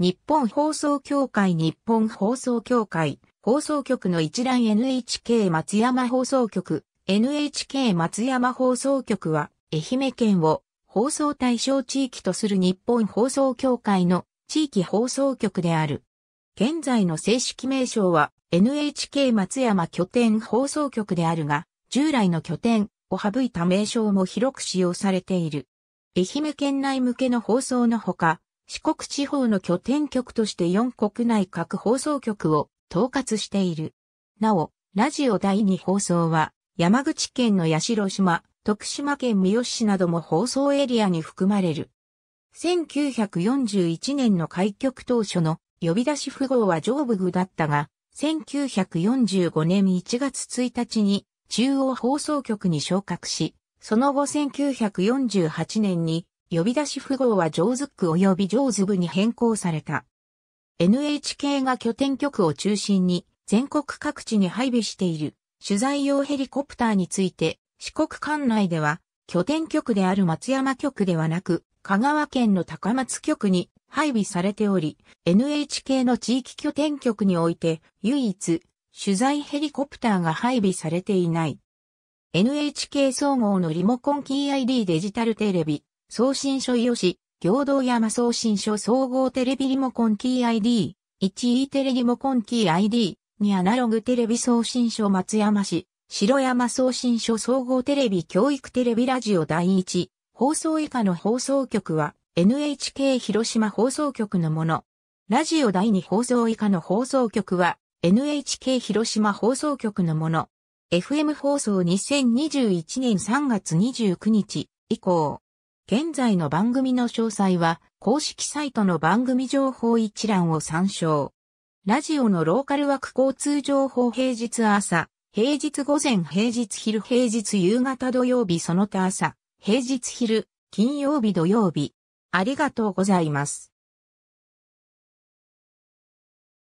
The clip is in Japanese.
日本放送協会日本放送協会放送局の一覧 NHK 松山放送局 NHK 松山放送局は愛媛県を放送対象地域とする日本放送協会の地域放送局である。現在の正式名称は NHK 松山拠点放送局であるが、従来の拠点を省いた名称も広く使用されている。愛媛県内向けの放送のほか、四国地方の拠点局として4国内各放送局を統括している。なお、ラジオ第2放送は、山口県の八代島、徳島県三好市なども放送エリアに含まれる。1941年の開局当初の呼び出し符号は上部具だったが、1945年1月1日に中央放送局に昇格し、その後1948年に呼び出し符号はジョーズック及びジョーズ部に変更された。NHK が拠点局を中心に全国各地に配備している取材用ヘリコプターについて四国管内では拠点局である松山局ではなく香川県の高松局に配備されており NHK の地域拠点局において唯一取材ヘリコプターが配備されていない。NHK 総合のリモコンキー ID デジタルテレビ、送信書伊し、行動山送信書総合テレビリモコンキー ID、1E テレリモコンキー ID、2アナログテレビ送信書松山市、白山送信書総合テレビ教育テレビラジオ第1、放送以下の放送局は NHK 広島放送局のもの。ラジオ第2放送以下の放送局は NHK 広島放送局のもの。FM 放送2021年3月29日以降。現在の番組の詳細は、公式サイトの番組情報一覧を参照。ラジオのローカル枠交通情報平日朝、平日午前平日昼平日夕方土曜日その他朝、平日昼、金曜日土曜日。ありがとうございます。